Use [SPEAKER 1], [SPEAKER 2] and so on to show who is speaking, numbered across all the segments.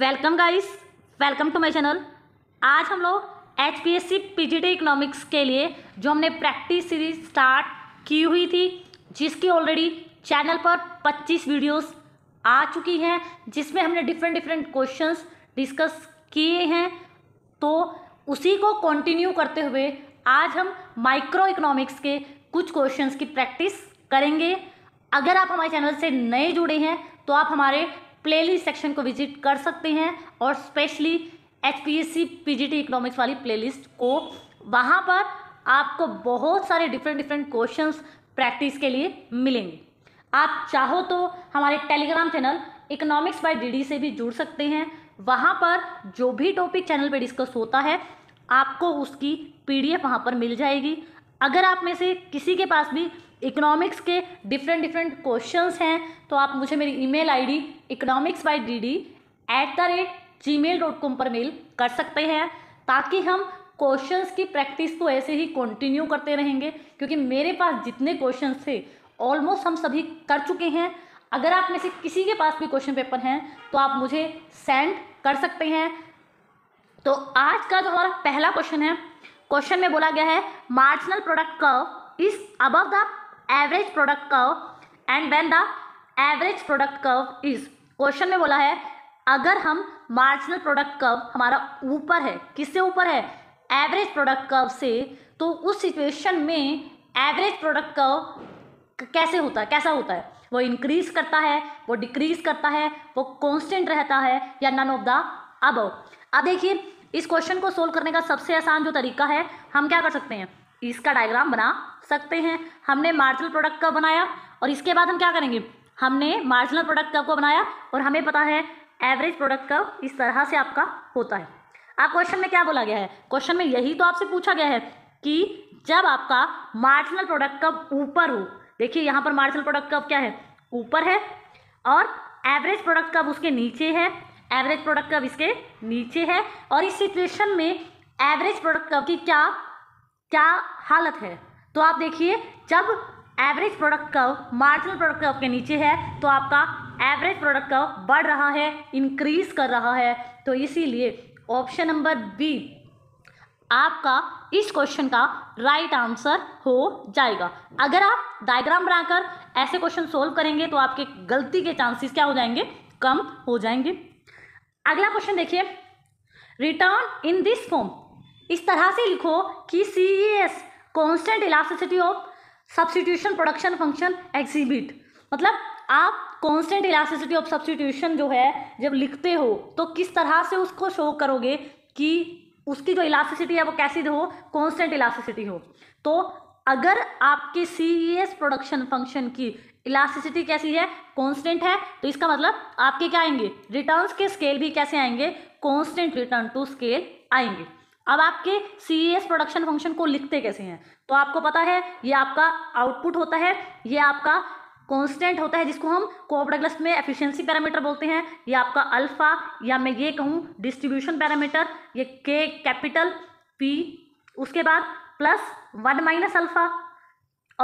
[SPEAKER 1] welcome guys welcome to my channel आज हम लोग H P S C P G T economics के लिए जो हमने प्रैक्टिस सीरीज स्टार्ट की हुई थी जिसकी ऑलरेडी चैनल पर 25 वीडियोस आ चुकी हैं जिसमें हमने डिफरेंट डिफरेंट क्वेश्चंस डिस्कस किए हैं तो उसी को कंटिन्यू करते हुए आज हम माइक्रो इकोनॉमिक्स के कुछ क्वेश्चंस की प्रैक्टिस करेंगे अगर आप हमारे चैनल से नए जुड़े हैं तो आप हमारे प्लेलिस्ट सेक्शन को विजिट कर सकते हैं और specially H P S C P G T economics वाली प्लेलिस्ट को वहाँ पर आपको बहुत सारे डिफरेंट डिफरेंट क्वेश्चंस प्रैक्टिस के लिए मिलेंगे आप चाहो तो हमारे Telegram channel economics by DD से भी जुड़ सकते हैं वहाँ पर जो भी टॉपिक चैनल पे डिस्कस होता है आपको उसकी पीडीएफ वहाँ पर मिल जाएगी अगर आप में से किसी के पास भी इकोनॉमिक्स के डिफरेंट डिफरेंट क्वेश्चंस हैं तो आप मुझे मेरी email ID economics by D D at the rate Gmail dot com पर मेल कर सकते हैं ताकि हम क्वेश्चंस की प्रैक्टिस तो ऐसे ही कंटिन्यू करते रहेंगे क्योंकि मेरे पास जितने क्वेश्चन थे ऑलमोस्ट हम सभी कर चुके हैं अगर आप में से किसी के पास भी क्वेश्चन पेपर हैं तो आप मुझे सेंड कर सकते हैं तो आज का जो हमारा पहला क्वेश्चन है क्वेश्चन में बोला गया है marginal product curve is above the average product curve and when the average product curve is question में बोला है अगर हम मार्जिनल प्रोडक्ट कर्व हमारा ऊपर है किससे ऊपर है एवरेज प्रोडक्ट कर्व से तो उस सिचुएशन में एवरेज प्रोडक्ट कर्व कैसे होता है कैसा होता है वो इंक्रीज करता है वो डिक्रीज करता है वो कांस्टेंट रहता है या नन ऑफ द अब अब देखिए इस क्वेश्चन को सोल्व करने का सबसे आसान जो तरीका है हम क्या कर सकते हैं इसका डायग्राम बना सकते हैं हमने मार्जिनल प्रोडक्ट कब बनाया और इसके बाद हम क्या करेंगे हमने मार्जिनल प्रोडक्ट कब को बनाया और हमें पता है एवरेज प्रोडक्ट कब इस तरह से आपका होता है आप क्वेश्चन में क्या बोला गया है क्वेश्चन में यही तो आपसे पूछा गया है कि जब आपका मार्जिनल प्रोडक्ट कब ऊपर हो देखिए यहाँ पर मार्जिनल प्रोडक्ट कब क्या है ऊपर है और एवरेज प्रोडक्ट कब उसके नीचे है एवरेज प्रोडक्ट कब इसके नीचे है और इस सिचुएशन में एवरेज प्रोडक्ट कब की क्या क्या हालत है तो आप देखिए जब average product curve marginal product curve के नीचे है तो आपका एवरेज प्रोडक्ट कव बढ़ रहा है इंक्रीज कर रहा है तो इसीलिए ऑप्शन नंबर बी आपका इस क्वेश्चन का राइट right आंसर हो जाएगा अगर आप डायग्राम बनाकर ऐसे क्वेश्चन सोल्व करेंगे तो आपके गलती के चांसेस क्या हो जाएंगे कम हो जाएंगे अगला क्वेश्चन देखिए रिटर्न इन दिस फॉर्म इस तरह से लिखो कि C E S constant elasticity of substitution production function exhibit मतलब आप कॉन्स्टेंट इलास्टिसिटी ऑफ सब्सटीट्यूशन जो है जब लिखते हो तो किस तरह से उसको शो करोगे कि उसकी जो इलास्टिसिटी है वो कैसी हो कॉन्स्टेंट इलास्टिसिटी हो तो अगर आपके C E S production function की इलास्टिसिटी कैसी है कॉन्स्टेंट है तो इसका मतलब आपके क्या आएंगे रिटर्न्स के स्केल भी कैसे आएंगे कॉन्स्टेंट रिटर्न टू स्केल आएंगे अब आपके सी एस प्रोडक्शन फंक्शन को लिखते कैसे हैं तो आपको पता है ये आपका आउटपुट होता है ये आपका कॉन्स्टेंट होता है जिसको हम कोप में एफिशिएंसी पैरामीटर बोलते हैं ये आपका अल्फा या मैं ये कहूँ डिस्ट्रीब्यूशन पैरामीटर ये के कैपिटल पी उसके बाद प्लस वन माइनस अल्फा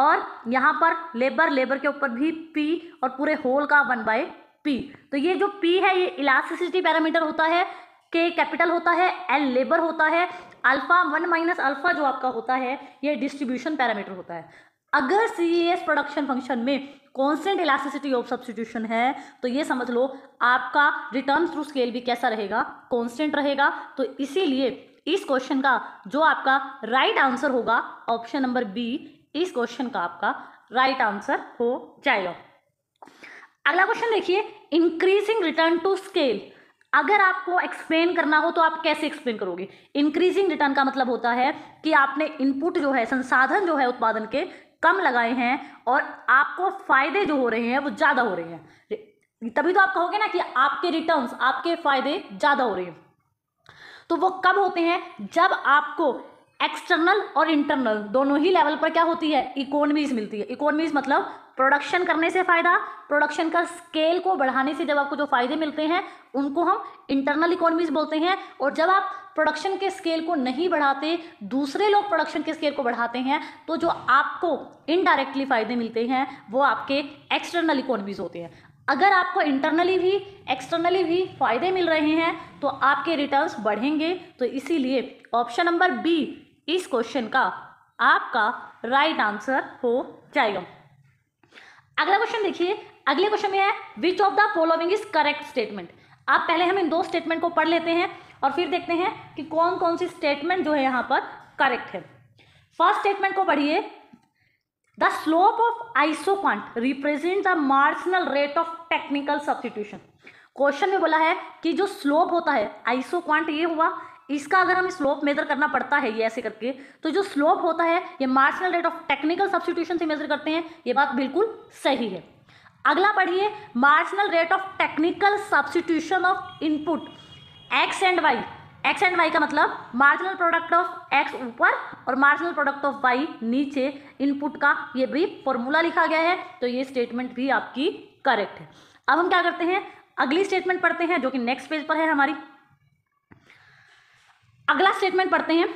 [SPEAKER 1] और यहाँ पर लेबर लेबर के ऊपर भी पी और पूरे होल का वन बाय पी तो ये जो पी है ये इलास्टिसिटी पैरामीटर होता है के कैपिटल होता है एल लेबर होता है अल्फ़ा वन माइनस अल्फ़ा जो आपका होता है ये डिस्ट्रीब्यूशन पैरामीटर होता है अगर सी प्रोडक्शन फंक्शन में कॉन्स्टेंट इलास्टिसिटी ऑफ सब्सटीट्यूशन है तो ये समझ लो आपका रिटर्न थ्रू स्केल भी कैसा रहेगा कॉन्स्टेंट रहेगा तो इसीलिए इस क्वेश्चन का जो आपका राइट right आंसर होगा ऑप्शन नंबर बी इस क्वेश्चन का आपका राइट right आंसर हो जाएगा अगला क्वेश्चन देखिए इंक्रीजिंग रिटर्न टू स्केल अगर आपको एक्सप्लेन करना हो तो आप कैसे एक्सप्लेन करोगे इंक्रीजिंग रिटर्न का मतलब होता है कि आपने इनपुट जो है संसाधन जो है उत्पादन के कम लगाए हैं और आपको फायदे जो हो रहे हैं वो ज़्यादा हो रहे हैं तभी तो आप कहोगे ना कि आपके रिटर्न आपके फायदे ज़्यादा हो रहे हैं तो वो कब होते हैं जब आपको एक्सटर्नल और इंटरनल दोनों ही लेवल पर क्या होती है इकोनमीज मिलती है इकोनमीज मतलब प्रोडक्शन करने से फ़ायदा प्रोडक्शन का स्केल को बढ़ाने से जब आपको जो फ़ायदे मिलते हैं उनको हम इंटरनल इकोनॉमीज बोलते हैं और जब आप प्रोडक्शन के स्केल को नहीं बढ़ाते दूसरे लोग प्रोडक्शन के स्केल को बढ़ाते हैं तो जो आपको इनडायरेक्टली फ़ायदे मिलते हैं वो आपके एक्सटर्नल इकोनॉमीज़ होते हैं अगर आपको इंटरनली भी एक्सटर्नली भी फ़ायदे मिल रहे हैं तो आपके रिटर्न्स बढ़ेंगे तो इसीलिए ऑप्शन नंबर बी इस क्वेश्चन का आपका राइट right आंसर हो जाएगा अगला क्वेश्चन देखिए अगले क्वेश्चन में है which of the following is correct statement आप पहले हम इन दो स्टेटमेंट को पढ़ लेते हैं और फिर देखते हैं कि कौन कौन सी स्टेटमेंट जो है यहाँ पर करेक्ट है फर्स्ट स्टेटमेंट को पढ़िए the slope of quant represent the marginal rate of technical substitution question में बोला है कि जो स्लोप होता है क्वांट ये हुआ इसका अगर हमें स्लोप मेजर करना पड़ता है ये ऐसे करके तो जो स्लोप होता है ये marginal rate of technical substitution से मेजर करते हैं ये बात बिल्कुल सही है अगला पढ़िए marginal rate of technical substitution of input X and Y X and Y का मतलब मार्जिनल प्रोडक्ट ऑफ एक्स ऊपर और मार्जिनल प्रोडक्ट ऑफ वाई नीचे इनपुट का ये भी फॉर्मूला लिखा गया है तो ये स्टेटमेंट भी आपकी करेक्ट है अब हम क्या करते हैं अगली स्टेटमेंट पढ़ते हैं जो कि नेक्स्ट पेज पर है हमारी अगला स्टेटमेंट पढ़ते हैं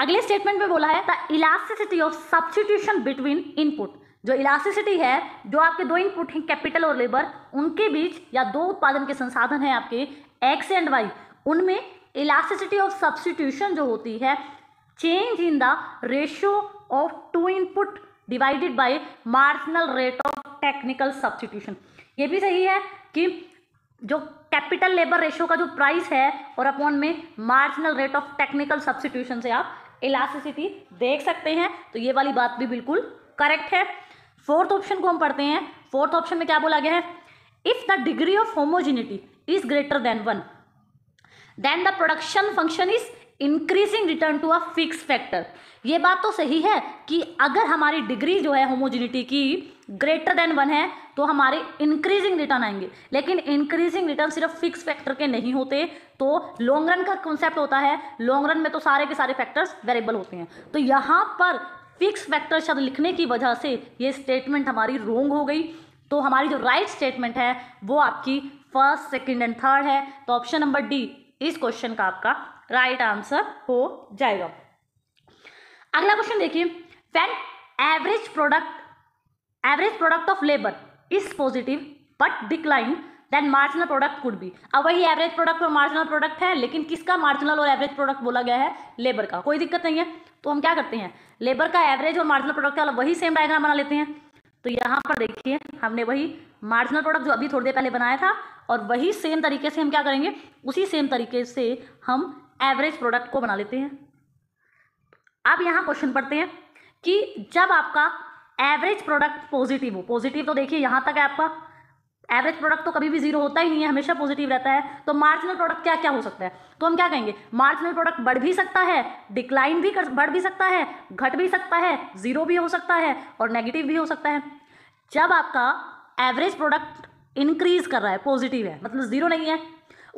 [SPEAKER 1] अगले स्टेटमेंट में बोला है the elasticity of substitution between input जो इलास्टिसिटी है जो आपके दो इनपुट हैं कैपिटल और लेबर उनके बीच या दो उत्पादन के संसाधन हैं आपके एक्स एंड वाई उनमें इलास्टिसिटी ऑफ सब्सिट्यूशन जो होती है change in the ratio of two input divided by marginal rate of technical substitution ये भी सही है कि जो कैपिटल लेबर रेशियो का जो प्राइस है और अपॉन में marginal rate of technical substitution से आप इलास्टिसिटी देख सकते हैं तो ये वाली बात भी बिल्कुल करेक्ट है फोर्थ ऑप्शन को हम पढ़ते हैं फोर्थ ऑप्शन में क्या बोला गया है if the degree of homogeneity is greater than one then the production function is increasing return to a fix factor ये बात तो सही है कि अगर हमारी डिग्री जो है होमोजिनिटी की ग्रेटर देन वन है तो हमारे इंक्रीजिंग रिटर्न आएंगे लेकिन इंक्रीजिंग रिटर्न सिर्फ फिक्स फैक्टर के नहीं होते तो लॉन्ग रन का कॉन्सेप्ट होता है लॉन्ग रन में तो सारे के सारे फैक्टर्स वेरिएबल होते हैं तो यहाँ पर फिक्स फैक्टर शब्द लिखने की वजह से ये स्टेटमेंट हमारी रोंग हो गई तो हमारी जो राइट right स्टेटमेंट है वो आपकी फर्स्ट सेकेंड एंड थर्ड है तो ऑप्शन नंबर डी इस क्वेश्चन का आपका राइट आंसर हो जाएगा अगला क्वेश्चन देखिए when average product average product of labour is positive but decline then marginal product could भी अब वही एवरेज प्रोडक्ट और मार्जिनल प्रोडक्ट है लेकिन किसका मार्जिनल और एवरेज प्रोडक्ट बोला गया है लेबर का कोई दिक्कत नहीं है तो हम क्या करते हैं लेबर का एवरेज और मार्जिनल प्रोडक्ट का वही सेम डायग्राम बना लेते हैं तो यहाँ पर देखिए हमने वही मार्जिनल प्रोडक्ट जो अभी थोड़ी देर पहले बनाया था और वही सेम तरीके से हम क्या करेंगे उसी सेम तरीके से हम एवरेज प्रोडक्ट को बना लेते हैं अब यहाँ क्वेश्चन पढ़ते हैं कि जब आपका एवरेज प्रोडक्ट पॉजिटिव हो पॉजिटिव तो देखिए यहां तक है आपका एवरेज प्रोडक्ट तो कभी भी जीरो होता ही नहीं है हमेशा पॉजिटिव रहता है तो मार्जिनल प्रोडक्ट क्या क्या हो सकता है तो हम क्या कहेंगे मार्जिनल प्रोडक्ट बढ़ भी सकता है डिक्लाइन भी कर बढ़ भी सकता है घट भी सकता है जीरो भी हो सकता है और नेगेटिव भी हो सकता है जब आपका एवरेज प्रोडक्ट इंक्रीज कर रहा है पॉजिटिव है मतलब जीरो नहीं है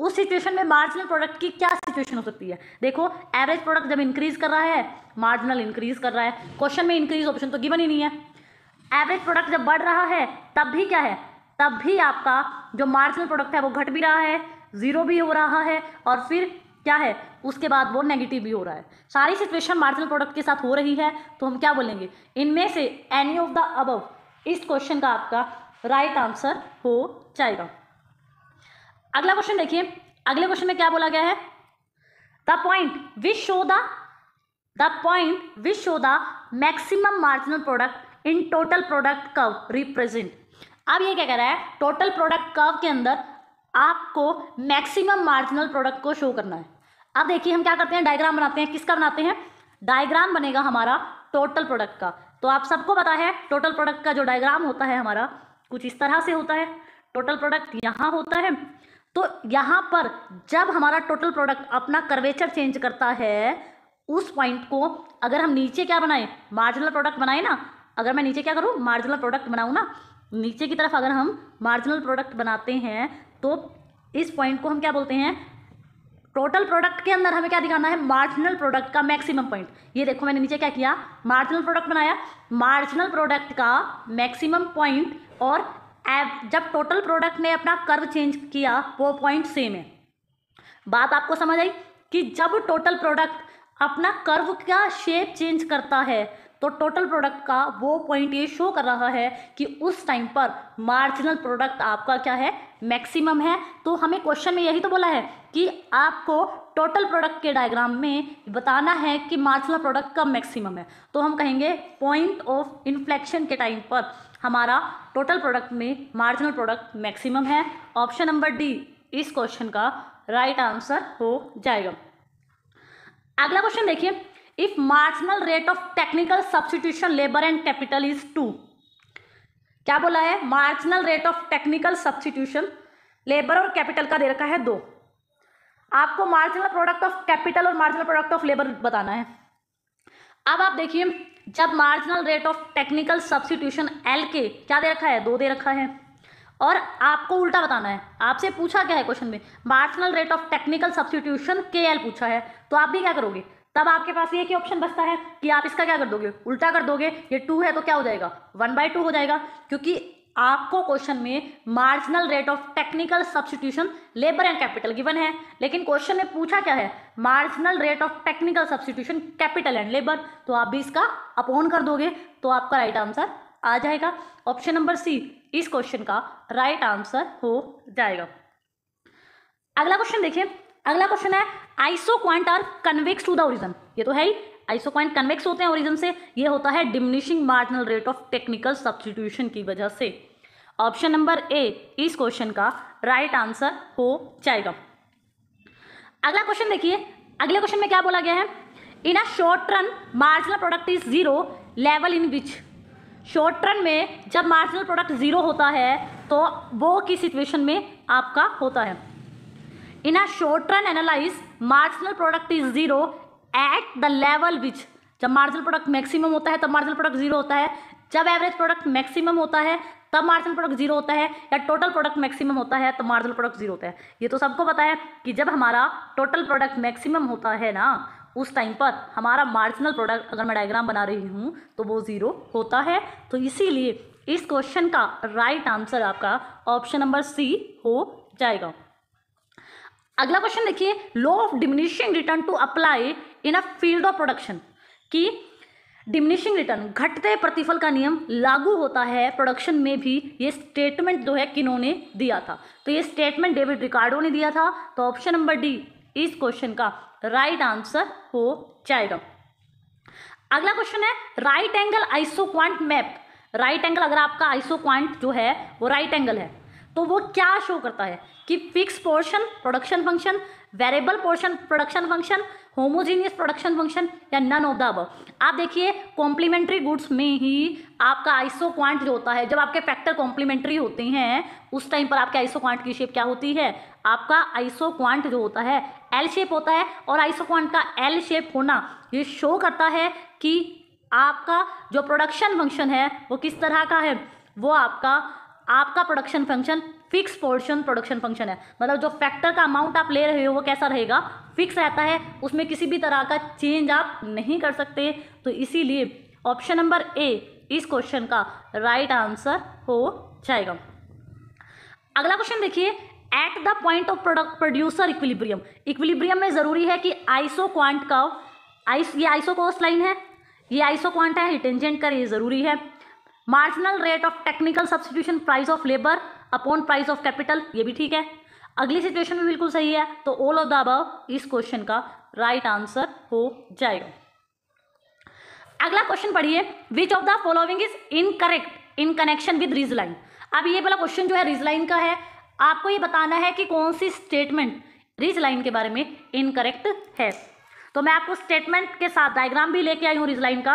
[SPEAKER 1] उस सिचुएशन में मार्जिनल प्रोडक्ट की क्या सिचुएशन हो सकती है देखो एवरेज प्रोडक्ट जब इंक्रीज कर रहा है मार्जिनल इंक्रीज कर रहा है क्वेश्चन में इंक्रीज ऑप्शन तो गिवन ही नहीं है एवरेज प्रोडक्ट जब बढ़ रहा है तब भी क्या है तब भी आपका जो मार्जिनल प्रोडक्ट है वो घट भी रहा है ज़ीरो भी हो रहा है और फिर क्या है उसके बाद वो नेगेटिव भी हो रहा है सारी सिचुएशन मार्जिनल प्रोडक्ट के साथ हो रही है तो हम क्या बोलेंगे इनमें से एनी ऑफ द अबव इस क्वेश्चन का आपका राइट right आंसर हो जाएगा अगला क्वेश्चन देखिए अगले क्वेश्चन में क्या बोला गया है the point which show the point which show the maximum marginal product in total product curve represent अब ये क्या कह रहा है टोटल प्रोडक्ट कव के अंदर आपको मैक्सिमम मार्जिनल प्रोडक्ट को शो करना है अब देखिए हम क्या करते हैं डायग्राम बनाते हैं किसका बनाते हैं डायग्राम बनेगा हमारा टोटल प्रोडक्ट का तो आप सबको पता है टोटल प्रोडक्ट का जो डायग्राम होता है हमारा कुछ इस तरह से होता है टोटल प्रोडक्ट यहाँ होता है तो यहाँ पर जब हमारा टोटल प्रोडक्ट अपना कर्वेचर चेंज करता है उस पॉइंट को अगर हम नीचे क्या बनाएं मार्जिनल प्रोडक्ट बनाए ना अगर मैं नीचे क्या करूँ मार्जिनल प्रोडक्ट बनाऊँ ना नीचे की तरफ अगर हम मार्जिनल प्रोडक्ट बनाते हैं तो इस पॉइंट को हम क्या बोलते हैं टोटल प्रोडक्ट के अंदर हमें क्या दिखाना है मार्जिनल प्रोडक्ट का मैक्सिमम पॉइंट ये देखो मैंने नीचे क्या किया मार्जिनल प्रोडक्ट बनाया मार्जिनल प्रोडक्ट का मैक्सिमम पॉइंट और जब टोटल प्रोडक्ट ने अपना कर्व चेंज किया वो पॉइंट सेम है बात आपको समझ आई कि जब टोटल प्रोडक्ट अपना कर्व का शेप चेंज करता है तो टोटल प्रोडक्ट का वो पॉइंट ये शो कर रहा है कि उस टाइम पर मार्जिनल प्रोडक्ट आपका क्या है मैक्सिमम है तो हमें क्वेश्चन में यही तो बोला है कि आपको टोटल प्रोडक्ट के डायग्राम में बताना है कि मार्जिनल प्रोडक्ट का मैक्सिमम है तो हम कहेंगे पॉइंट ऑफ इन्फ्लेक्शन के टाइम पर हमारा टोटल प्रोडक्ट में मार्जिनल प्रोडक्ट मैक्सिमम है ऑप्शन नंबर डी इस क्वेश्चन का राइट right आंसर हो जाएगा अगला क्वेश्चन देखिए if marginal rate of technical substitution labour and capital is two क्या बोला है marginal rate of technical substitution labour और कैपिटल का दे रखा है दो आपको मार्जिनल प्रोडक्ट ऑफ कैपिटल और मार्जिनल प्रोडक्ट ऑफ लेबर बताना है अब आप देखिए जब marginal rate of technical substitution L के क्या दे रखा है दो दे रखा है और आपको उल्टा बताना है आपसे पूछा क्या है क्वेश्चन में marginal rate of technical substitution K L पूछा है तो आप भी क्या करोगे तब आपके पास ये ऑप्शन बचता है कि आप इसका क्या कर दोगे उल्टा कर दोगे ये टू है तो क्या हो जाएगा वन बाई टू हो जाएगा क्योंकि आपको क्वेश्चन में marginal rate of technical substitution labour and capital given है लेकिन क्वेश्चन में पूछा क्या है marginal rate of technical substitution capital and labour तो आप भी इसका अपोन कर दोगे तो आपका राइट आंसर आ जाएगा ऑप्शन नंबर सी इस क्वेश्चन का राइट आंसर हो जाएगा अगला क्वेश्चन देखिए अगला क्वेश्चन है isoquant are convex to the origin ये तो है ही आइसोक्वाइन कन्वेक्स होते हैं ओरिजन से ये होता है diminishing marginal rate of technical substitution की वजह से ऑप्शन नंबर ए इस क्वेश्चन का राइट right आंसर हो जाएगा अगला क्वेश्चन देखिए अगले क्वेश्चन में क्या बोला गया है in a short run marginal product is zero level in which short run में जब मार्जिनल प्रोडक्ट जीरो होता है तो वो किस सिचुएशन में आपका होता है in a short run analyse marginal product is zero at the level which जब मार्जिनल प्रोडक्ट मैक्सिमम होता है तब मार्जिनल प्रोडक्ट जीरो होता है जब एवरेज प्रोडक्ट मैक्सिमम होता है तब मार्जिनल प्रोडक्ट जीरो होता है या टोटल प्रोडक्ट मैक्सिमम होता है तब मार्जिनल प्रोडक्ट जीरो होता है ये तो सबको पता है कि जब हमारा टोटल प्रोडक्ट मैक्सिमम होता है ना उस टाइम पर हमारा मार्जिनल प्रोडक्ट अगर मैं डायग्राम बना रही हूँ तो वो ज़ीरो होता है तो इसीलिए इस क्वेश्चन का राइट आंसर आपका ऑप्शन नंबर सी हो जाएगा अगला क्वेश्चन देखिए law of diminishing return to apply in a field of production कि डिमिनिशिंग रिटर्न घटते प्रतिफल का नियम लागू होता है प्रोडक्शन में भी ये स्टेटमेंट जो है किन्होंने दिया था तो ये स्टेटमेंट डेविड रिकार्डो ने दिया था तो ऑप्शन नंबर डी इस क्वेश्चन का राइट right आंसर हो जाएगा अगला क्वेश्चन है right angle isoquant map right angle अगर आपका आइसोक्वांट जो है वो राइट right एंगल है तो वो क्या शो करता है कि fix portion production function variable portion production function homogeneous production function या नन ऑफ द अब आप देखिए कॉम्प्लीमेंट्री गुड्स में ही आपका आइसो क्वांट जो होता है जब आपके फैक्टर कॉम्प्लीमेंट्री होते हैं उस टाइम पर आपके आइसो क्वांट की शेप क्या होती है आपका आइसो क्वांट जो होता है एल शेप होता है और आइसो क्वांट का एल शेप होना ये शो करता है कि आपका जो प्रोडक्शन फंक्शन है वो किस तरह का है वो आपका आपका production function fix portion production function है मतलब जो फैक्टर का अमाउंट आप ले रहे हो वो कैसा रहेगा फिक्स रहता है उसमें किसी भी तरह का चेंज आप नहीं कर सकते तो इसीलिए ऑप्शन नंबर ए इस क्वेश्चन का राइट right आंसर हो जाएगा अगला क्वेश्चन देखिए at the point of product producer equilibrium equilibrium में ज़रूरी है कि आइसो क्वांट का आइस ये आइसो कोस्ट लाइन है ये आइसो क्वांट है हिटेंजेंट कर ये ज़रूरी है marginal rate of technical substitution price of labour upon price of capital ये भी ठीक है अगली सिचुएशन भी बिल्कुल सही है तो ऑल ऑफ द अबव इस क्वेश्चन का राइट right आंसर हो जाएगा अगला क्वेश्चन पढ़िए which of the following is incorrect in connection with ridge line अब ये वाला क्वेश्चन जो है रीज लाइन का है आपको ये बताना है कि कौन सी स्टेटमेंट रीज लाइन के बारे में इनकरेक्ट है तो मैं आपको स्टेटमेंट के साथ डायग्राम भी लेके आई हूँ रीज लाइन का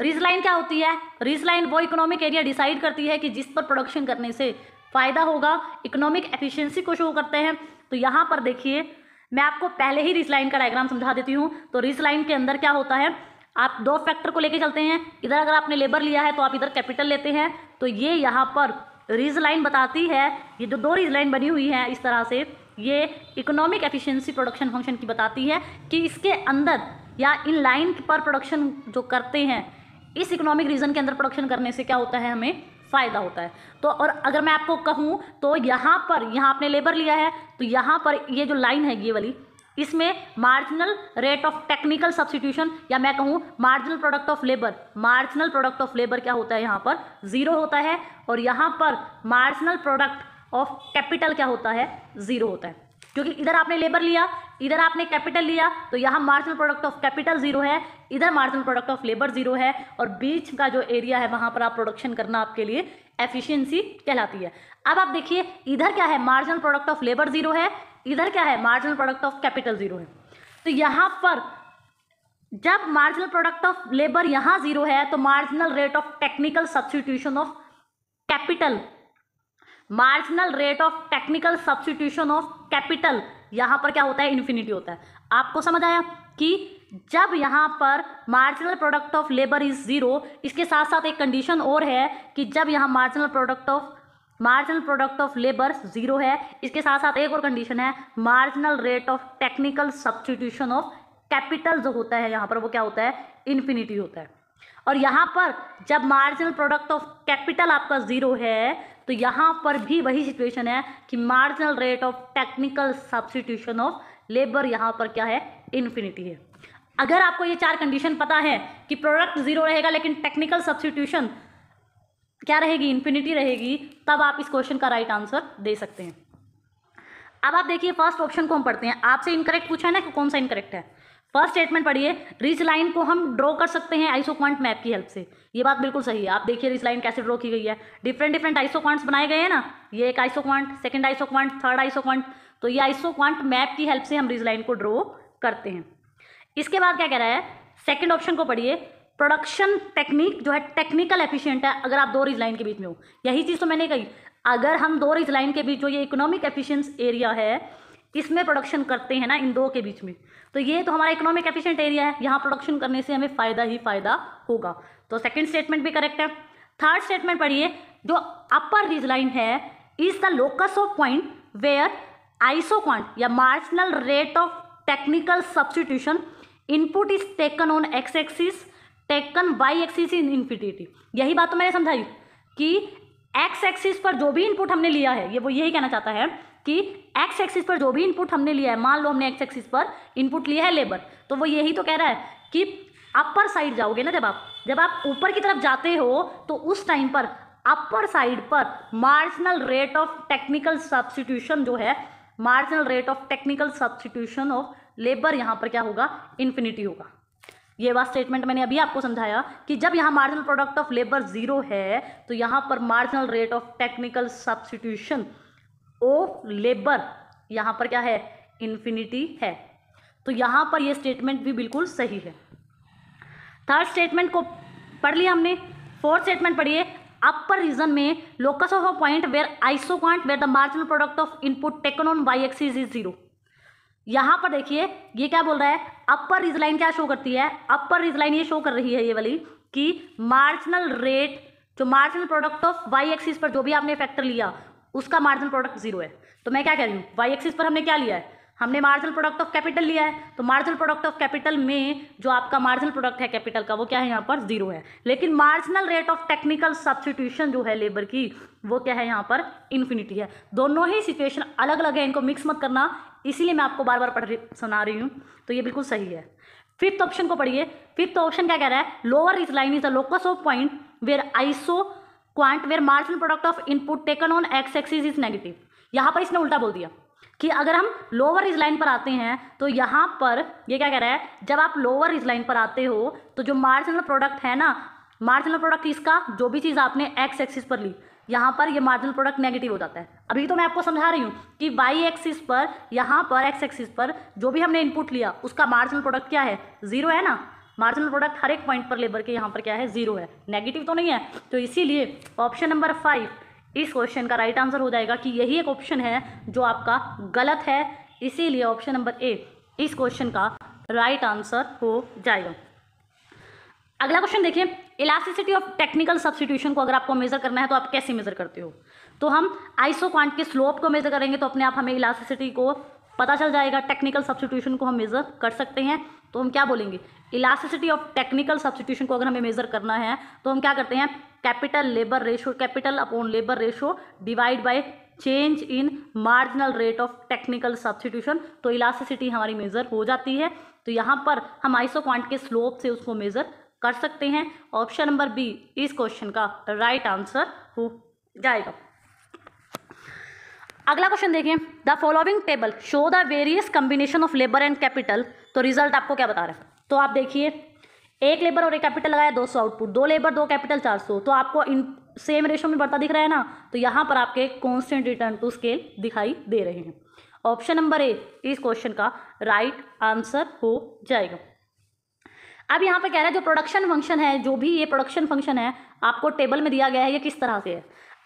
[SPEAKER 1] रीज लाइन क्या होती है रीज लाइन वो इकोनॉमिक एरिया डिसाइड करती है कि जिस पर प्रोडक्शन करने से फ़ायदा होगा इकोनॉमिक एफिशिएंसी को शो करते हैं तो यहाँ पर देखिए मैं आपको पहले ही रिस लाइन का डायग्राम समझा देती हूँ तो रिस लाइन के अंदर क्या होता है आप दो फैक्टर को लेके चलते हैं इधर अगर आपने लेबर लिया है तो आप इधर कैपिटल लेते हैं तो ये यहाँ पर रीज लाइन बताती है ये जो दो रीज लाइन बनी हुई है इस तरह से ये इकोनॉमिक एफिशिएंसी प्रोडक्शन फंक्शन की बताती है कि इसके अंदर या इन लाइन पर प्रोडक्शन जो करते हैं इस इकोनॉमिक रीजन के अंदर प्रोडक्शन करने से क्या होता है हमें फ़ायदा होता है तो और अगर मैं आपको कहूँ तो यहाँ पर यहाँ आपने लेबर लिया है तो यहाँ पर ये जो लाइन है ये वाली इसमें marginal rate of technical substitution या मैं कहूँ marginal product of labour marginal product of labour क्या होता है यहाँ पर ज़ीरो होता है और यहाँ पर मार्जिनल प्रोडक्ट ऑफ कैपिटल क्या होता है ज़ीरो होता है क्योंकि इधर आपने लेबर लिया इधर आपने कैपिटल लिया तो यहाँ marginal product of capital zero है इधर marginal product of labour zero है और बीच का जो एरिया है वहां पर आप प्रोडक्शन करना आपके लिए एफिशिएंसी कहलाती है अब आप देखिए इधर क्या है marginal product of labour zero है इधर क्या है marginal product of capital zero है तो यहाँ पर जब मार्जिनल प्रोडक्ट ऑफ लेबर यहाँ जीरो है तो marginal rate of technical substitution of capital marginal rate of technical substitution of capital यहाँ पर क्या होता है इन्फिनिटी होता है आपको समझ आया कि जब यहाँ पर marginal product of labour is zero इसके साथ साथ एक कंडीशन और है कि जब यहाँ marginal product of marginal product of labour zero है इसके साथ साथ एक और कंडीशन है marginal rate of technical substitution of capital जो होता है यहाँ पर वो क्या होता है इन्फिनिटी होता है और यहाँ पर जब मार्जिनल प्रोडक्ट ऑफ कैपिटल आपका ज़ीरो है तो यहाँ पर भी वही सिचुएशन है कि marginal rate of technical substitution of labour यहाँ पर क्या है इन्फिनिटी है अगर आपको ये चार कंडीशन पता है कि प्रोडक्ट जीरो रहेगा लेकिन टेक्निकल सब्सिट्यूशन क्या रहेगी इन्फिनिटी रहेगी तब आप इस क्वेश्चन का राइट आंसर दे सकते हैं अब आप देखिए फर्स्ट ऑप्शन को हम पढ़ते हैं आपसे इनकरेक्ट पूछा है ना कि कौन सा इनकरेक्ट है फर्स्ट स्टेटमेंट पढ़िए रिच लाइन को हम ड्रॉ कर सकते हैं आइसो क्वांट मैप की हेल्प से ये बात बिल्कुल सही है आप देखिए रिच लाइन कैसे ड्रॉ की गई है डिफरेंट डिफरेंट आइसो क्वांट्स बनाए गए हैं ना ये एक isoquant second isoquant third isoquant तो ये आइसो क्वांट मैप की हेल्प से हम रिच लाइन को ड्रॉ करते हैं इसके बाद क्या कह रहा है सेकेंड ऑप्शन को पढ़िए प्रोडक्शन टेक्निक जो है टेक्निकल एफिशियंट है अगर आप दो रिज लाइन के बीच में हो यही चीज़ तो मैंने कही अगर हम दो रिज लाइन के बीच जो ये इकोनॉमिक एफिशियंस एरिया है इसमें प्रोडक्शन करते हैं ना इन दो के बीच में तो ये तो हमारा इकोनॉमिक एफिशिएंट एरिया है यहाँ प्रोडक्शन करने से हमें फ़ायदा ही फ़ायदा होगा तो सेकेंड स्टेटमेंट भी करेक्ट है थर्ड स्टेटमेंट पढ़िए जो अपर रिज लाइन है is the locus of point where isoquant या marginal rate of technical substitution input is taken on X axis taken Y axis in infinity यही बात तो मैंने समझाई कि एक्स एक्सिस पर जो भी इनपुट हमने लिया है ये वो यही कहना चाहता है कि एक्स एक्सिस पर जो भी इनपुट हमने लिया है मान लो हमने x एक्सिस पर इनपुट लिया है लेबर तो वो यही तो कह रहा है कि अपर साइड जाओगे ना जब आप जब आप ऊपर की तरफ जाते हो तो उस टाइम पर अपर साइड पर marginal rate of technical substitution जो है marginal rate of technical substitution of labour यहाँ पर क्या होगा इन्फिनिटी होगा ये बात स्टेटमेंट मैंने अभी आपको समझाया कि जब यहाँ marginal product of labour zero है तो यहाँ पर marginal rate of technical substitution of labour यहाँ पर क्या है इन्फिनिटी है तो यहाँ पर यह स्टेटमेंट भी बिल्कुल सही है थर्ड स्टेटमेंट को पढ़ लिया हमने फोर्थ स्टेटमेंट पढ़िए अपर रीजन में locus of a point where isoquant where the marginal product of input taken on Y axis is zero यहाँ पर देखिए ये क्या बोल रहा है अपर रीज लाइन क्या शो करती है अपर रीज लाइन ये शो कर रही है ये वाली कि मार्जिनल रेट जो marginal product of Y axis पर जो भी आपने फैक्टर लिया उसका मार्जिनल प्रोडक्ट जीरो है तो मैं क्या कह रही हूँ वाई एक्सिस पर हमने क्या लिया है हमने मार्जिनल प्रोडक्ट ऑफ कैपिटल लिया है तो मार्जिनल प्रोडक्ट ऑफ कैपिटल में जो आपका मार्जिनल प्रोडक्ट है कैपिटल का वो क्या है यहाँ पर जीरो है लेकिन marginal rate of technical substitution जो है लेबर की वो क्या है यहाँ पर इन्फिनिटी है दोनों ही सिचुएशन अलग अलग है इनको मिक्स मत करना इसीलिए मैं आपको बार बार पढ़ रही सुना रही हूँ तो ये बिल्कुल सही है फिफ्थ ऑप्शन को पढ़िए फिफ्थ ऑप्शन क्या कह रहा है लोअर इज line is the locus of point where isoquant where marginal product of input taken on X axis is negative यहाँ पर इसने उल्टा बोल दिया कि अगर हम लोअर रिज लाइन पर आते हैं तो यहाँ पर ये क्या कह रहा है जब आप लोअर रिज लाइन पर आते हो तो जो मार्जिनल प्रोडक्ट है ना मार्जिनल प्रोडक्ट इसका जो भी चीज़ आपने एक्स एक्सिस पर ली यहाँ पर ये मार्जिनल प्रोडक्ट नेगेटिव हो जाता है अभी तो मैं आपको समझा रही हूँ कि वाई एक्सिस पर यहाँ पर एक्स एक्सिस पर जो भी हमने इनपुट लिया उसका मार्जिनल प्रोडक्ट क्या है जीरो है ना मार्जिनल प्रोडक्ट हर एक पॉइंट पर लेबर के यहाँ पर क्या है जीरो है नेगेटिव तो नहीं है तो इसीलिए ऑप्शन नंबर फाइव इस क्वेश्चन का राइट आंसर हो जाएगा कि यही एक ऑप्शन है जो आपका गलत है इसीलिए ऑप्शन नंबर ए इस क्वेश्चन का राइट आंसर हो जाएगा अगला क्वेश्चन देखिए इलास्टिसिटी ऑफ टेक्निकल सब्सिट्यूशन को अगर आपको मेजर करना है तो आप कैसे मेजर करते हो तो हम आइसो क्वांट के स्लोप को मेजर करेंगे तो अपने आप हमें इलास्टिसिटी को पता चल जाएगा टेक्निकल सब्सिट्यूशन को हम मेज़र कर सकते हैं तो हम क्या बोलेंगे इलास्टिसिटी ऑफ टेक्निकल सब्सटीट्यूशन को अगर हमें मेज़र करना है तो हम क्या करते हैं capital labour ratio capital upon labour ratio divide by change in marginal rate of technical substitution तो इलास्टिसिटी हमारी मेज़र हो जाती है तो यहाँ पर हम आइसोक्वांट के स्लोप से उसको मेज़र कर सकते हैं ऑप्शन नंबर बी इस क्वेश्चन का राइट आंसर हो जाएगा अगला क्वेश्चन देखिए the following table show the various combination of labour and capital तो रिजल्ट आपको क्या बता रहा है तो आप देखिए एक लेबर और एक कैपिटल लगाया दो सौ आउटपुट दो लेबर दो कैपिटल चार सौ तो आपको इन सेम रेशो में बढ़ता दिख रहा है ना तो यहाँ पर आपके कॉन्स्टेंट रिटर्न टू स्केल दिखाई दे रहे हैं ऑप्शन नंबर ए इस क्वेश्चन का राइट right आंसर हो जाएगा अब यहाँ पर कह रहे हैं जो प्रोडक्शन फंक्शन है जो भी ये प्रोडक्शन फंक्शन है आपको टेबल में दिया गया है ये किस तरह से है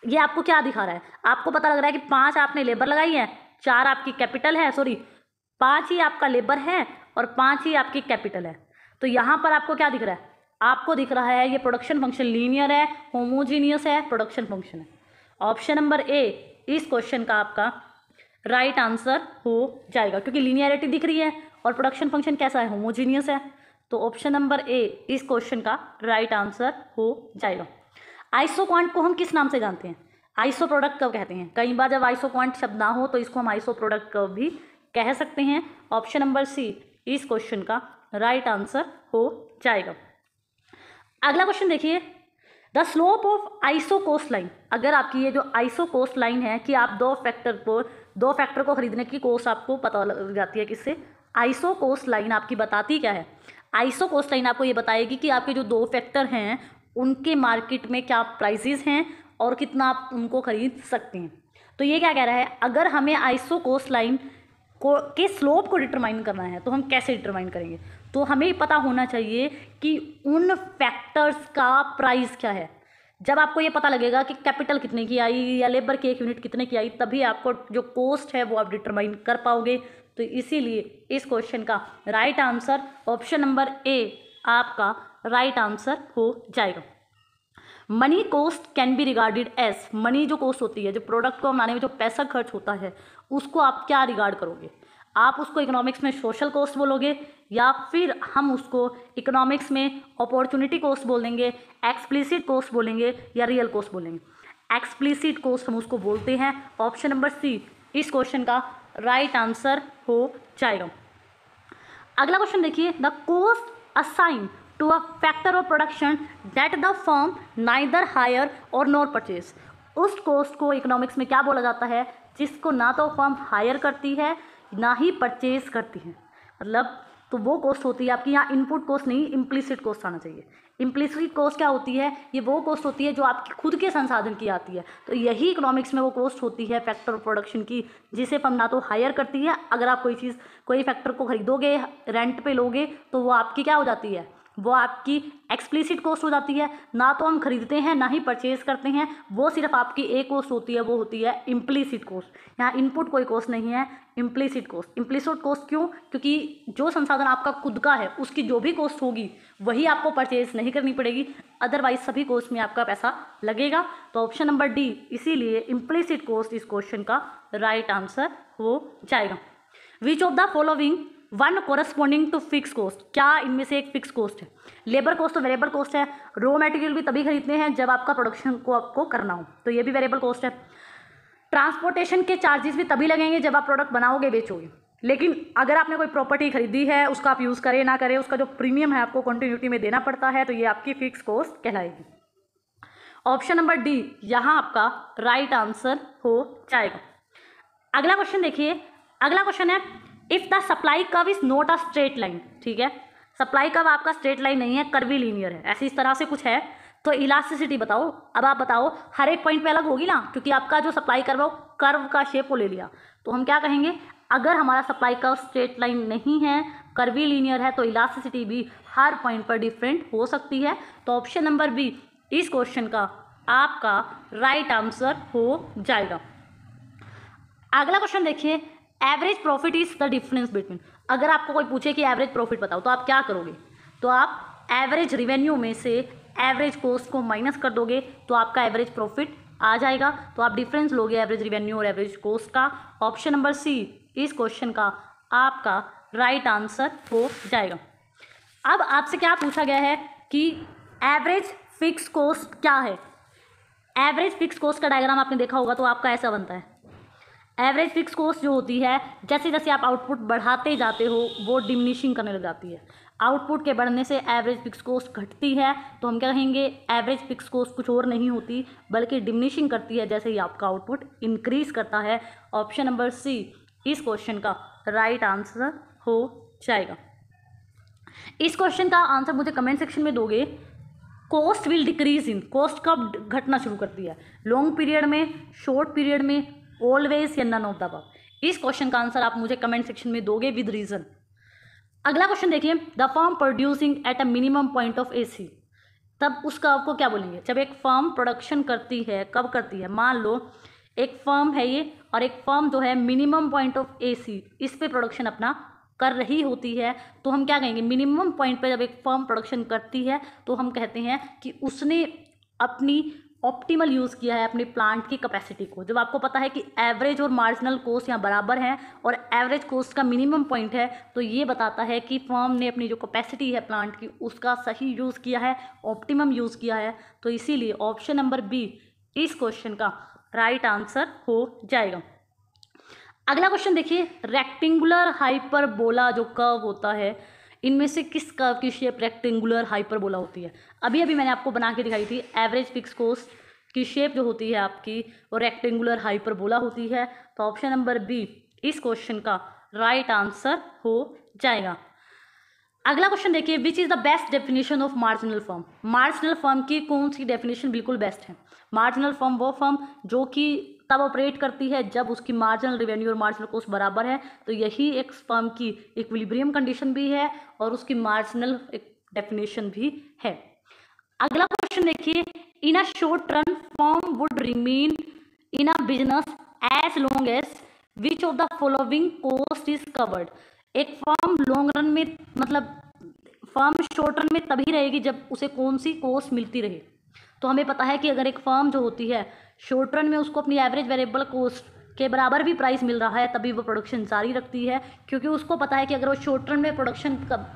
[SPEAKER 1] ये आपको क्या दिखा रहा है आपको पता लग रहा है कि पाँच आपने लेबर लगाई है चार आपकी कैपिटल है सॉरी पाँच ही आपका लेबर है और पाँच ही आपकी कैपिटल है तो यहाँ पर आपको क्या दिख रहा है आपको दिख रहा है ये प्रोडक्शन फंक्शन लीनियर है होमोजीनियस है प्रोडक्शन फंक्शन है ऑप्शन नंबर ए इस क्वेश्चन का आपका राइट right आंसर हो जाएगा क्योंकि लीनियरिटी दिख रही है और प्रोडक्शन फंक्शन कैसा है होमोजीनियस है तो ऑप्शन नंबर ए इस क्वेश्चन का राइट right आंसर हो जाएगा आइसो क्वांट को हम किस नाम से जानते हैं आइसो प्रोडक्ट कब कहते हैं कई बार जब आइसो क्वांट शब्द ना हो तो इसको हम आइसो प्रोडक्ट कब भी कह सकते हैं ऑप्शन नंबर सी इस क्वेश्चन का राइट right आंसर हो जाएगा अगला क्वेश्चन देखिए the slope of isocost line अगर आपकी ये जो आइसो कोस्ट लाइन है कि आप दो फैक्टर को दो फैक्टर को खरीदने की कोस्ट आपको पता लग जाती है किससे आइसो कोस्ट लाइन आपकी बताती क्या है आइसो कोस्ट लाइन आपको ये बताएगी कि आपके जो दो फैक्टर हैं उनके मार्केट में क्या प्राइसेस हैं और कितना आप उनको ख़रीद सकते हैं तो ये क्या कह रहा है अगर हमें आइसो कोस्ट लाइन को के स्लोप को डिटरमाइन करना है तो हम कैसे डिटरमाइन करेंगे तो हमें पता होना चाहिए कि उन फैक्टर्स का प्राइस क्या है जब आपको ये पता लगेगा कि कैपिटल कितने की आई या लेबर की एक यूनिट कितने की आई तभी आपको जो कॉस्ट है वो आप डिटरमाइन कर पाओगे तो इसीलिए इस क्वेश्चन का right answer option number A आपका राइट आंसर हो जाएगा money cost can be regarded as money जो कॉस्ट होती है जो प्रोडक्ट को बनाने में जो पैसा खर्च होता है उसको आप क्या रिगार्ड करोगे आप उसको इकोनॉमिक्स में सोशल कॉस्ट बोलोगे या फिर हम उसको इकोनॉमिक्स में अपॉर्चुनिटी कॉस्ट बोल देंगे एक्सप्लिसिट कॉस्ट बोलेंगे या रियल कॉस्ट बोलेंगे एक्सप्लिसिट कॉस्ट हम उसको बोलते हैं ऑप्शन नंबर सी इस क्वेश्चन का राइट right आंसर हो जाएगा अगला क्वेश्चन देखिए the cost assign to a factor of production that the firm neither hire or nor purchase उस कॉस्ट को इकोनॉमिक्स में क्या बोला जाता है जिसको ना तो फॉर्म हायर करती है ना ही परचेज करती है मतलब तो वो कॉस्ट होती है आपकी यहाँ इनपुट कॉस्ट नहीं इम्प्लिसिट कॉस्ट आना चाहिए इम्प्लिसिट कॉस्ट क्या होती है ये वो कॉस्ट होती है जो आपकी खुद के संसाधन की आती है तो यही इकोनॉमिक्स में वो कॉस्ट होती है फैक्टर प्रोडक्शन की जिसे फर्म ना तो हायर करती है अगर आप कोई चीज़ कोई फैक्टर को खरीदोगे रेंट पे लोगे तो वो आपकी क्या हो जाती है वो आपकी एक्सप्लिसिट कॉस्ट हो जाती है ना तो हम खरीदते हैं ना ही परचेज करते हैं वो सिर्फ आपकी एक कॉस्ट होती है वो होती है इम्प्लिसिट कॉस्ट यहाँ इनपुट कोई कॉस्ट नहीं है इम्प्लिसिट कॉस्ट इम्प्लिसिट कॉस्ट क्यों क्योंकि जो संसाधन आपका खुद का है उसकी जो भी कॉस्ट होगी वही आपको परचेज नहीं करनी पड़ेगी अदरवाइज सभी कॉस्ट में आपका पैसा लगेगा तो ऑप्शन नंबर डी इसीलिए इम्प्लिसिट कॉस्ट इस क्वेश्चन का राइट right आंसर हो जाएगा which of the following one corresponding to fix cost क्या इनमें से एक फिक्स कॉस्ट है लेबर कॉस्ट तो वेरेबल कॉस्ट है रॉ मटेरियल भी तभी खरीदते हैं जब आपका प्रोडक्शन को आपको करना हो तो ये भी वेरेबल कॉस्ट है ट्रांसपोर्टेशन के चार्जेस भी तभी लगेंगे जब आप प्रोडक्ट बनाओगे बेचोगे लेकिन अगर आपने कोई प्रॉपर्टी खरीदी है उसका आप यूज़ करें ना करें उसका जो प्रीमियम है आपको कंटिन्यूटी में देना पड़ता है तो ये आपकी फिक्स कॉस्ट कहलाएगी ऑप्शन नंबर डी यहाँ आपका राइट right आंसर हो जाएगा अगला क्वेश्चन देखिए अगला क्वेश्चन है if the supply curve is not a straight line ठीक है सप्लाई कव आपका स्ट्रेट लाइन नहीं है कर्वी लीनियर है ऐसी इस तरह से कुछ है तो इलास्टिसिटी बताओ अब आप बताओ हर एक पॉइंट पे अलग होगी ना क्योंकि आपका जो सप्लाई कर्व है वो कर्व का शेप वो ले लिया तो हम क्या कहेंगे अगर हमारा सप्लाई कर्व स्ट्रेट लाइन नहीं है कर्वी लीनियर है तो इलास्टिसिटी भी हर पॉइंट पर डिफरेंट हो सकती है तो ऑप्शन नंबर बी इस क्वेश्चन का आपका राइट right आंसर हो जाएगा अगला क्वेश्चन देखिए average profit is the difference between अगर आपको कोई पूछे कि एवरेज प्रॉफिट बताओ तो आप क्या करोगे तो आप एवरेज रिवेन्यू में से एवरेज कॉस्ट को माइनस कर दोगे तो आपका एवरेज प्रॉफिट आ जाएगा तो आप डिफरेंस लोगे एवरेज रिवेन्यू और एवरेज कॉस्ट का ऑप्शन नंबर सी इस क्वेश्चन का आपका राइट right आंसर हो जाएगा अब आपसे क्या पूछा गया है कि एवरेज फिक्स कॉस्ट क्या है एवरेज फिक्स कॉस्ट का डायग्राम आपने देखा होगा तो आपका ऐसा बनता है एवरेज फिक्स कॉस्ट जो होती है जैसे जैसे आप आउटपुट बढ़ाते जाते हो वो डिमिनिशिंग करने लग जाती है आउटपुट के बढ़ने से एवरेज फिक्स कॉस्ट घटती है तो हम क्या कहेंगे एवरेज फिक्स कॉस्ट कुछ और नहीं होती बल्कि डिमिनिशिंग करती है जैसे ही आपका आउटपुट इंक्रीज करता है ऑप्शन नंबर सी इस क्वेश्चन का राइट right आंसर हो जाएगा इस क्वेश्चन का आंसर मुझे कमेंट सेक्शन में दोगे cost will decrease in cost कब घटना शुरू करती है लॉन्ग पीरियड में शॉर्ट पीरियड में ऑलवेज या नन ऑफ द अबव इस क्वेश्चन का आंसर आप मुझे कमेंट सेक्शन में दोगे विद रीजन अगला क्वेश्चन देखिए the firm producing at a minimum point of A C तब उसका आपको क्या बोलेंगे जब एक फॉर्म प्रोडक्शन करती है कब करती है मान लो एक फॉर्म है ये और एक फॉर्म जो है minimum point of A C इस पे प्रोडक्शन अपना कर रही होती है तो हम क्या कहेंगे मिनिमम पॉइंट पे जब एक फॉर्म प्रोडक्शन करती है तो हम कहते हैं कि उसने अपनी ऑप्टिमल यूज़ किया है अपनी प्लांट की कैपेसिटी को जब आपको पता है कि एवरेज और मार्जिनल कोस्ट यहाँ बराबर हैं और एवरेज कोस्ट का मिनिमम पॉइंट है तो ये बताता है कि फॉर्म ने अपनी जो कैपेसिटी है प्लांट की उसका सही यूज़ किया है ऑप्टिमम यूज़ किया है तो इसीलिए ऑप्शन नंबर बी इस क्वेश्चन का राइट right आंसर हो जाएगा अगला क्वेश्चन देखिए रेक्टेंगुलर हाइपरबोला जो कर्व होता है इनमें से किस कर्व की शेप रेक्टेंगुलर हाइपरबोला होती है अभी अभी मैंने आपको बना के दिखाई थी एवरेज फिक्स कोस की शेप जो होती है आपकी वो रेक्टेंगुलर हाइपरबोला होती है तो ऑप्शन नंबर बी इस क्वेश्चन का राइट right आंसर हो जाएगा अगला क्वेश्चन देखिए which is the best definition of marginal firm marginal firm की कौन सी डेफिनेशन बिल्कुल बेस्ट है मार्जिनल फॉर्म वो फॉर्म जो कि तब ऑपरेट करती है जब उसकी मार्जिनल रिवेन्यू और मार्जिनल कॉस्ट बराबर है तो यही एक फर्म की इक्विलिब्रियम कंडीशन भी है और उसकी मार्जिनल डेफिनेशन भी है अगला क्वेश्चन देखिए in a short run firm would remain in a business as long as which of the following cost is covered एक फॉर्म लॉन्ग रन में मतलब फॉर्म शॉर्ट रन में तभी रहेगी जब उसे कौन सी कॉस्ट मिलती रहे तो हमें पता है कि अगर एक फर्म जो होती है शॉर्ट रन में उसको अपनी एवरेज वेरिएबल कॉस्ट के बराबर भी प्राइस मिल रहा है तभी वो प्रोडक्शन जारी रखती है क्योंकि उसको पता है कि अगर वो शॉर्ट रन में प्रोडक्शन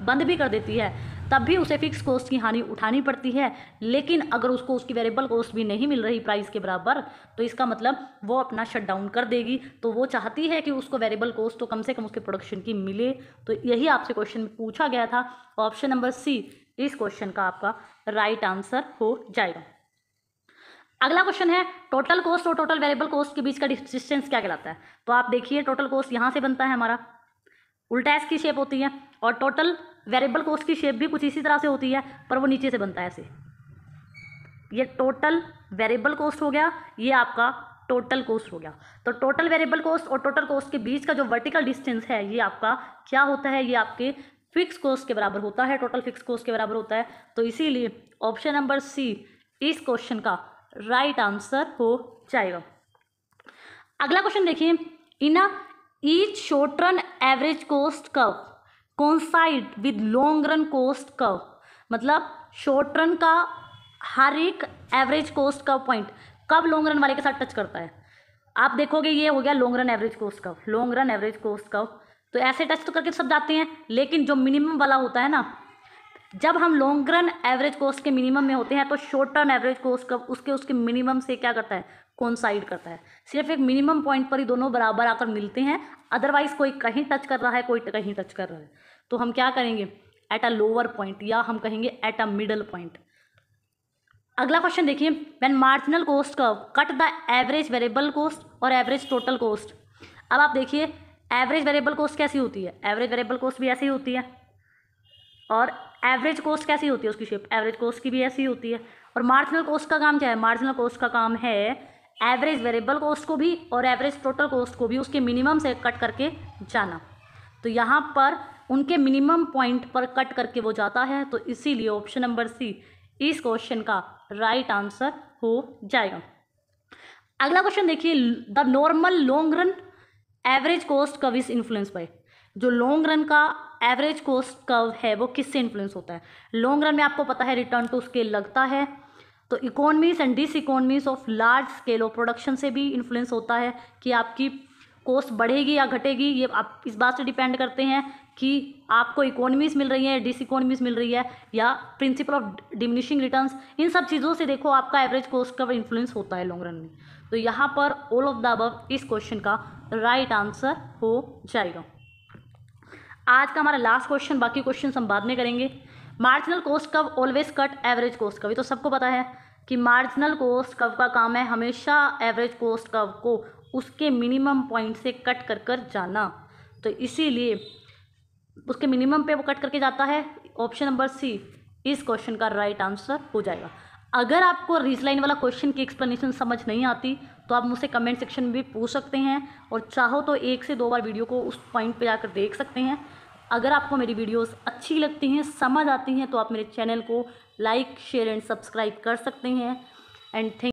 [SPEAKER 1] बंद भी कर देती है तब भी उसे फिक्स कॉस्ट की हानि उठानी पड़ती है लेकिन अगर उसको उसकी वेरिएबल कॉस्ट भी नहीं मिल रही प्राइस के बराबर तो इसका मतलब वो अपना शट डाउन कर देगी तो वो चाहती है कि उसको वेरिएबल कॉस्ट तो कम से कम उसके प्रोडक्शन की मिले तो यही आपसे क्वेश्चन पूछा गया था ऑप्शन नंबर सी इस क्वेश्चन का आपका राइट आंसर हो जाएगा अगला क्वेश्चन है टोटल कॉस्ट और टोटल वेरिएबल कॉस्ट के बीच का डिस्टेंस क्या कहलाता है तो आप देखिए टोटल कॉस्ट यहाँ से बनता है हमारा उल्टा एस की शेप होती है और टोटल वेरिएबल कॉस्ट की शेप भी कुछ इसी तरह से होती है पर वो नीचे से बनता है ऐसे ये टोटल वेरिएबल कॉस्ट हो गया ये आपका टोटल कॉस्ट हो गया तो टोटल वेरिएबल कॉस्ट और टोटल कॉस्ट के बीच का जो वर्टिकल डिस्टेंस है ये आपका क्या होता है ये आपके फिक्स कॉस्ट के बराबर होता है टोटल फिक्स कॉस्ट के बराबर होता है तो इसीलिए ऑप्शन नंबर सी इस क्वेश्चन का राइट आंसर हो जाएगा अगला क्वेश्चन देखिए in each short run average cost curve coincide with long run cost curve मतलब शॉर्ट रन का हर एक एवरेज कोस्ट का पॉइंट कब लॉन्ग रन वाले के साथ टच करता है आप देखोगे ये हो गया long run average cost curve long run average cost curve तो ऐसे टच तो करके सब जाते हैं लेकिन जो मिनिमम वाला होता है ना जब हम लॉन्ग रन एवरेज कोस्ट के मिनिमम में होते हैं तो शॉर्ट टर्म एवरेज कोस्ट का उसके उसके मिनिमम से क्या करता है साइड करता है सिर्फ एक मिनिमम पॉइंट पर ही दोनों बराबर आकर मिलते हैं अदरवाइज कोई कहीं टच कर रहा है कोई कहीं टच कर रहा है तो हम क्या करेंगे एट अ लोअर पॉइंट या हम कहेंगे एट अ मिडल पॉइंट अगला क्वेश्चन देखिए वैन मार्जिनल कोस्ट का cut the average variable cost और एवरेज टोटल कोस्ट अब आप देखिए एवरेज वेरिएबल कोस्ट कैसी होती है एवरेज वेरिएबल कोस्ट भी ऐसी होती है और एवरेज कॉस्ट कैसी होती है उसकी शेप एवरेज कॉस्ट की भी ऐसी होती है और मार्जिनल कॉस्ट का काम क्या है मार्जिनल कॉस्ट का काम है एवरेज वेरिएबल कॉस्ट को भी और एवरेज टोटल कॉस्ट को भी उसके मिनिमम से कट करके जाना तो यहाँ पर उनके मिनिमम पॉइंट पर कट करके वो जाता है तो इसीलिए ऑप्शन नंबर सी इस क्वेश्चन का राइट right आंसर हो जाएगा अगला क्वेश्चन देखिए the normal long run average cost curve is influence by जो लॉन्ग रन का एवरेज कोस्ट कर्व है वो किससे इन्फ्लुएंस होता है लॉन्ग रन में आपको पता है रिटर्न टू स्केल लगता है तो economies and diseconomies of large scale of production से भी इन्फ्लुएंस होता है कि आपकी कोस्ट बढ़ेगी या घटेगी ये आप इस बात से डिपेंड करते हैं कि आपको इकोनॉमीज मिल रही है डिस इकोनॉमीज मिल रही है या प्रिंसिपल ऑफ डिमिनिशिंग रिटर्न्स इन सब चीज़ों से देखो आपका एवरेज कोस्ट का इन्फ्लुएंस होता है लॉन्ग रन में तो यहाँ पर ऑल ऑफ द अब इस क्वेश्चन का राइट right आंसर हो जाएगा आज का हमारा लास्ट क्वेश्चन बाकी क्वेश्चन हम बाद में करेंगे marginal cost curve always cut average cost curve ये तो सबको पता है कि मार्जिनल कोस्ट कव का काम है हमेशा एवरेज कोस्ट कव को उसके मिनिमम पॉइंट से कट कर कर जाना तो इसीलिए उसके मिनिमम पे वो कट करके जाता है ऑप्शन नंबर सी इस क्वेश्चन का राइट आंसर हो जाएगा अगर आपको रीज लाइन वाला क्वेश्चन की एक्सप्लेनेशन समझ नहीं आती तो आप मुझसे कमेंट सेक्शन में भी पूछ सकते हैं और चाहो तो एक से दो बार वीडियो को उस पॉइंट पे जाकर देख सकते हैं अगर आपको मेरी वीडियोस अच्छी लगती हैं समझ आती हैं तो आप मेरे चैनल को लाइक शेयर एंड सब्सक्राइब कर सकते हैं एंड थैंक